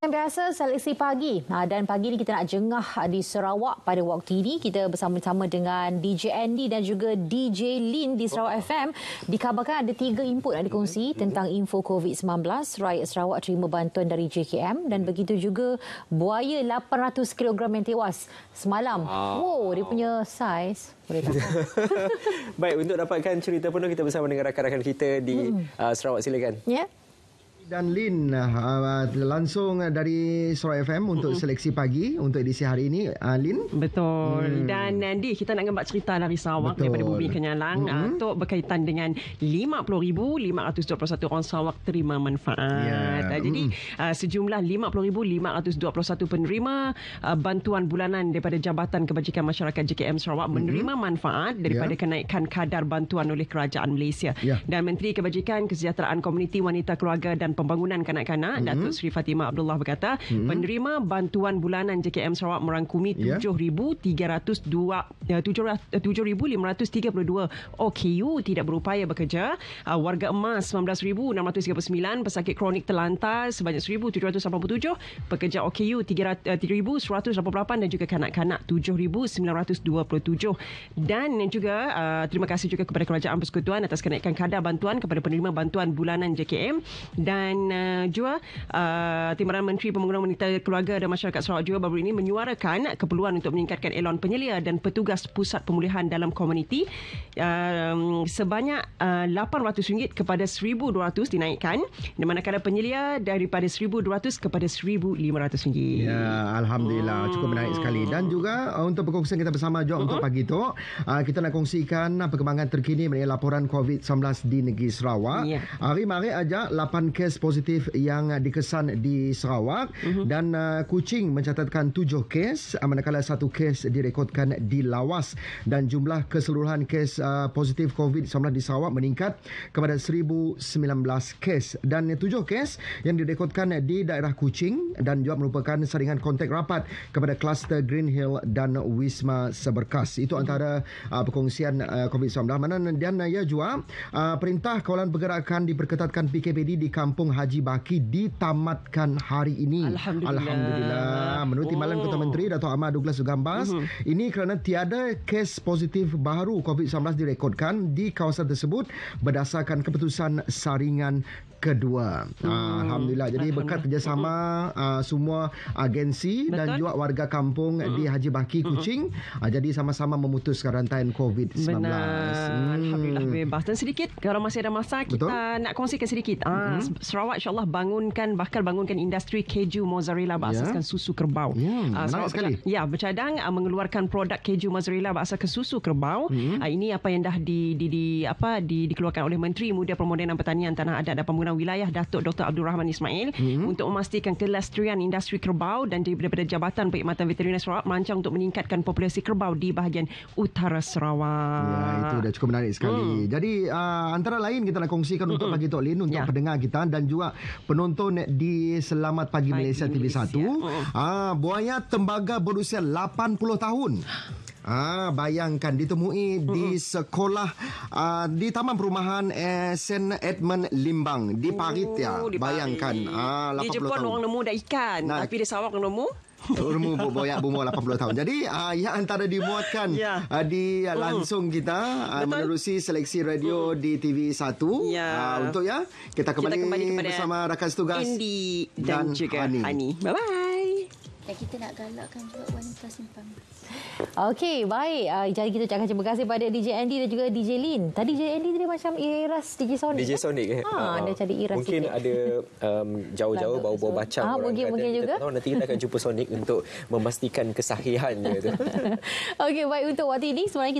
Yang biasa seleksi pagi ha, dan pagi ini kita nak jengah di Sarawak pada waktu ini. Kita bersama-sama dengan DJ Andy dan juga DJ Lin di Sarawak oh. FM. Dikabarkan ada tiga input yang dikongsi hmm tentang info COVID-19. Rakyat Sarawak terima bantuan dari JKM dan begitu juga buaya 800 kg yang tewas semalam. Wow, oh. dia punya size. Baik, untuk dapatkan cerita penuh kita bersama dengan rakan-rakan kita di mm. uh, Sarawak. Silakan. Ya. Yeah dan Lin uh, langsung dari Surau FM untuk mm-hmm. seleksi pagi untuk edisi hari ini uh, Lin betul mm. dan Nandi eh, kita nak gambar cerita dari Sarawak betul. daripada Bumi Kenyalang mm-hmm. untuk berkaitan dengan 50,521 orang Sarawak terima manfaat yeah. Ya. uh, jadi uh, sejumlah 50,521 penerima uh, bantuan bulanan daripada Jabatan Kebajikan Masyarakat JKM Sarawak mm-hmm. menerima manfaat daripada yeah. kenaikan kadar bantuan oleh Kerajaan Malaysia yeah. dan Menteri Kebajikan Kesejahteraan Komuniti Wanita Keluarga dan Pembangunan Kanak-kanak mm-hmm. Datuk Seri Fatimah Abdullah berkata mm-hmm. penerima bantuan bulanan JKM Sarawak merangkumi yeah. 7302 7532 OKU tidak berupaya bekerja ah, warga emas 19639 pesakit kronik terlantar sebanyak 1787 pekerja OKU 3188 eh, dan juga kanak-kanak 7927 dan juga ah, terima kasih juga kepada kerajaan persekutuan atas kenaikan kadar bantuan kepada penerima bantuan bulanan JKM dan dan uh, jua uh, Timbalan Menteri Pembangunan Wanita Keluarga dan Masyarakat Sarawak jua baru ini menyuarakan keperluan untuk meningkatkan elon penyelia dan petugas pusat pemulihan dalam komuniti uh, sebanyak uh, eh, RM800 kepada RM1200 dinaikkan di mana kadar penyelia daripada RM1200 kepada RM1500. Ya, alhamdulillah hmm. cukup menaik sekali dan juga uh, untuk perkongsian kita bersama juga uh untuk mhm. pagi itu uh, kita nak kongsikan perkembangan terkini mengenai laporan COVID-19 di negeri Sarawak. Yeah. Hari-hari aja 8 kes kes positif yang uh, dikesan di Sarawak uh-huh. dan uh, Kuching mencatatkan tujuh kes uh, manakala satu kes direkodkan di Lawas dan jumlah keseluruhan kes uh, positif COVID-19 di Sarawak meningkat kepada 1019 kes dan tujuh kes yang direkodkan di daerah Kuching dan juga merupakan saringan kontak rapat kepada kluster Green Hill dan Wisma Seberkas itu mhm. antara uh, perkongsian uh, COVID-19 mana dan uh, ya juga uh, perintah kawalan pergerakan diperketatkan PKPD di kampung Kampung Haji Baki ditamatkan hari ini. Alhamdulillah. Alhamdulillah. Menurut Timbalan oh. Kota Menteri Dato' Ahmad Douglas Sugambas, uh-huh. Mhm. ini kerana tiada kes positif baru COVID-19 direkodkan di kawasan tersebut berdasarkan keputusan saringan kedua. Hmm. Ah, Alhamdulillah. Jadi berkat kerjasama uh, semua agensi Betul. dan juga warga kampung uh di Haji Baki Kuching, uh-huh. uh, jadi sama-sama memutuskan rantai COVID-19. Hmm. Alhamdulillah bebas. Dan sedikit kalau masih ada masa kita nak kongsikan sedikit. Uh, Sarawak insyaAllah bangunkan bakal bangunkan industri keju mozzarella ya. berasaskan yeah. susu kerbau. Yeah. Ya, uh, Menarik sekali. Ya, bercadang uh, mengeluarkan produk keju mozzarella berasaskan susu kerbau. Mm. Uh, ini apa yang dah di, di, di apa di, dikeluarkan oleh Menteri Muda Pemuda dan Pertanian Tanah Adat dan Pembangunan Wilayah Datuk Dr. Abdul Rahman Ismail mm. untuk memastikan kelestarian industri kerbau dan daripada Jabatan Perkhidmatan Veterinari Sarawak merancang untuk meningkatkan populasi kerbau di bahagian utara Sarawak. Ya, itu dah cukup menarik sekali. Mm. Jadi uh, antara lain kita nak kongsikan untuk hmm. bagi Tok Lin untuk yeah. pendengar kita dan dan juga penonton di Selamat Pagi Malaysia TV1. Ah, buaya tembaga berusia 80 tahun. Ah, bayangkan ditemui uh-huh. di sekolah uh, di taman perumahan eh, St Edmund Limbang di oh, Parit ya. Bayangkan ah 80 di Jepun tahun. orang nemu dah ikan nah, tapi di Sawak orang nemu Tok Rumu berboyak umur 80 tahun. Jadi uh, ah, ia antara dimuatkan ya. uh, di uh, langsung kita uh, menerusi seleksi radio uh. di TV 1. Ya. Uh, untuk ya, kita kembali, kita kembali bersama rakan setugas Indi dan, dan juga Ani. Ani. Bye-bye. Dan kita nak galakkan juga wanita simpang. Okey, baik. Uh, jadi kita cakap terima kasih pada DJ Andy dan juga DJ Lin. Tadi DJ Andy dia macam iras DJ Sonic. DJ Sonic. Kan? Eh? Ha, uh, dia cari iras Mungkin sikit. ada um, jauh-jauh Lalu, bau-bau baca. Ha, ah, mungkin, kata. mungkin juga. Kita, nanti kita akan jumpa Sonic untuk memastikan kesahihannya. Okey, baik. Untuk waktu ini sebenarnya kita